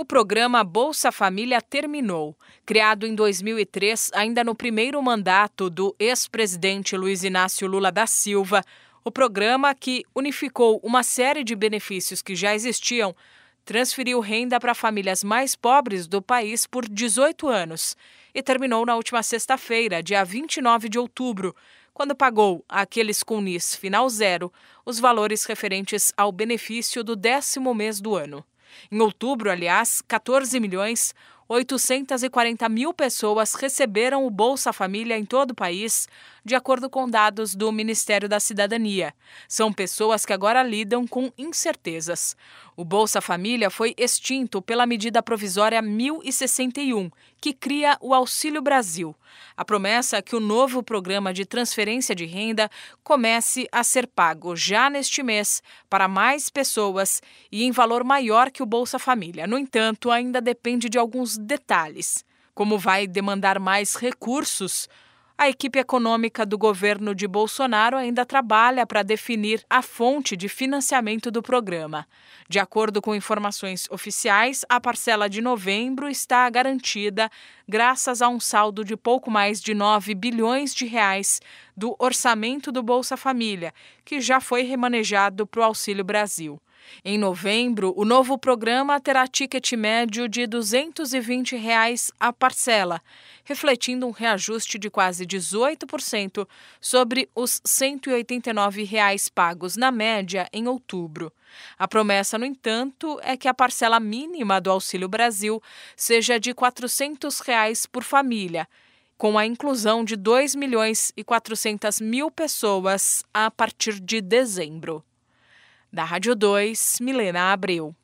O programa Bolsa Família terminou. Criado em 2003, ainda no primeiro mandato do ex-presidente Luiz Inácio Lula da Silva, o programa, que unificou uma série de benefícios que já existiam, transferiu renda para famílias mais pobres do país por 18 anos e terminou na última sexta-feira, dia 29 de outubro, quando pagou àqueles com NIS final zero os valores referentes ao benefício do décimo mês do ano. Em outubro, aliás, 14 milhões 840 mil pessoas receberam o Bolsa Família em todo o país, de acordo com dados do Ministério da Cidadania. São pessoas que agora lidam com incertezas. O Bolsa Família foi extinto pela medida provisória 1061, que cria o Auxílio Brasil. A promessa é que o novo programa de transferência de renda comece a ser pago já neste mês para mais pessoas e em valor maior que o Bolsa Família. No entanto, ainda depende de alguns detalhes. Como vai demandar mais recursos, a equipe econômica do governo de Bolsonaro ainda trabalha para definir a fonte de financiamento do programa. De acordo com informações oficiais, a parcela de novembro está garantida graças a um saldo de pouco mais de 9 bilhões de reais do orçamento do Bolsa Família, que já foi remanejado para o Auxílio Brasil. Em novembro, o novo programa terá ticket médio de R$ 220 reais a parcela, refletindo um reajuste de quase 18% sobre os R$ 189 reais pagos na média em outubro. A promessa, no entanto, é que a parcela mínima do Auxílio Brasil seja de R$ 400 reais por família com a inclusão de 2 milhões e 400 mil pessoas a partir de dezembro. Da Rádio 2, Milena Abreu.